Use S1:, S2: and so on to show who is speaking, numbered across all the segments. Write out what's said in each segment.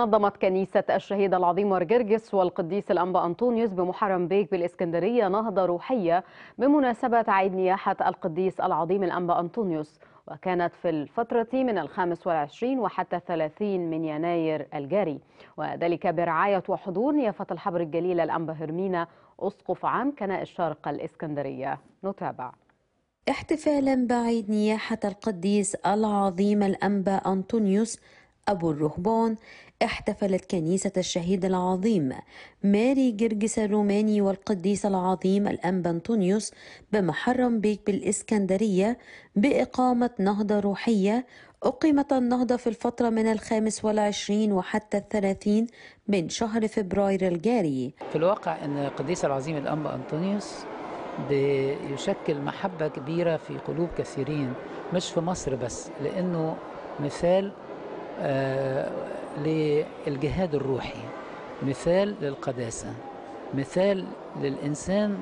S1: نظمت كنيسة الشهيد العظيم ورجرجس والقديس الأنبا أنطونيوس بمحرم بيك بالإسكندرية نهضة روحية بمناسبة عيد نياحة القديس العظيم الأنبا أنطونيوس وكانت في الفترة من الخامس والعشرين وحتى الثلاثين من يناير الجاري وذلك برعاية وحضور نيافة الحبر الجليل الأنبا هرمينا أسقف عام كنائس الشرق الإسكندرية نتابع
S2: احتفالا بعيد نياحة القديس العظيم الأنبا أنطونيوس أبو الرهبان احتفلت كنيسة الشهيد العظيم ماري جرجس الروماني والقديس العظيم الأنبا أنطونيوس بمحرم بيك بالإسكندرية بإقامة نهضة روحية أقيمت النهضة في الفترة من الخامس والعشرين وحتى الثلاثين من شهر فبراير الجاري
S3: في الواقع أن القديس العظيم الأنبا أنطونيوس بيشكل محبة كبيرة في قلوب كثيرين مش في مصر بس لأنه مثال آه، للجهاد الروحي مثال للقداسة مثال للإنسان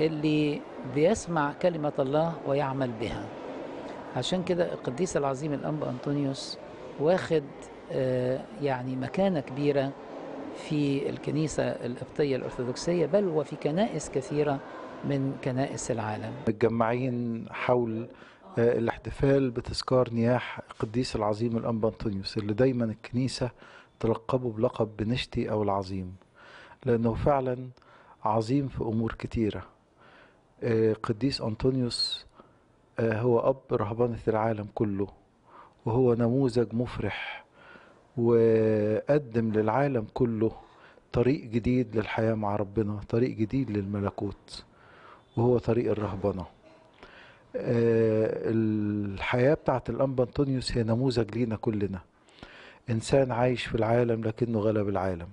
S3: اللي بيسمع كلمة الله ويعمل بها عشان كده القديس العظيم الأنبا أنطونيوس واخد آه، يعني مكانة كبيرة في الكنيسة القبطية الأرثوذكسية بل وفي كنائس كثيرة من كنائس العالم
S4: متجمعين حول الاحتفال بتذكار نياح القديس العظيم الأنبا أنطونيوس اللي دايما الكنيسة تلقبه بلقب بنشتي أو العظيم لأنه فعلا عظيم في أمور كتيرة آه، قديس أنطونيوس آه، هو أب رهبنة العالم كله وهو نموذج مفرح وقدم للعالم كله طريق جديد للحياة مع ربنا طريق جديد للملكوت وهو طريق الرهبنه آه، الحياة بتاعت الأنبا أنطونيوس هي نموذج لينا كلنا إنسان عايش في العالم لكنه غلب العالم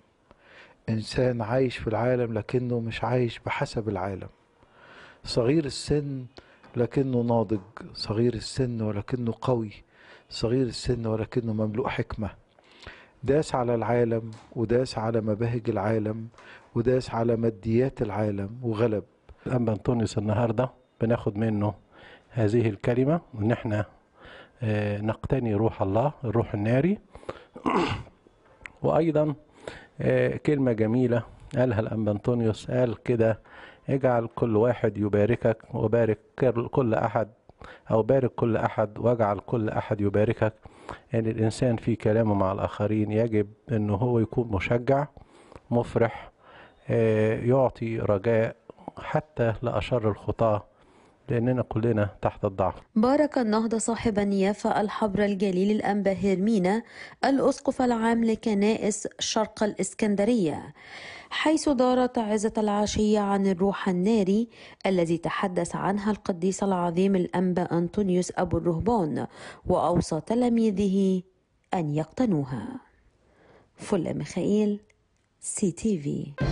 S4: إنسان عايش في العالم لكنه مش عايش بحسب العالم صغير السن لكنه ناضج صغير السن ولكنه قوي صغير السن ولكنه مملوء حكمة داس على العالم وداس على مباهج العالم وداس على ماديات العالم
S5: وغلب الأنبا أنطونيوس النهاردة بناخد منه هذه الكلمة وإن إحنا آه، نقتني روح الله الروح الناري وأيضا آه، كلمة جميلة قالها الأنبا أنطونيوس قال كده اجعل كل واحد يباركك وبارك كل أحد أو بارك كل أحد واجعل كل أحد يباركك أن يعني الإنسان في كلامه مع الآخرين يجب أنه هو يكون مشجع مفرح آه، يعطي رجاء حتى لأشر الخطاه لأننا كلنا تحت الضعف
S2: بارك النهضة صاحب النيافة الحبر الجليل الأنبا هيرمينا الأسقف العام لكنائس شرق الإسكندرية حيث دارت عزة العشية عن الروح الناري الذي تحدث عنها القديس العظيم الأنبا أنطونيوس أبو الرهبان وأوصى تلاميذه أن يقتنوها فل ميخائيل سي تي في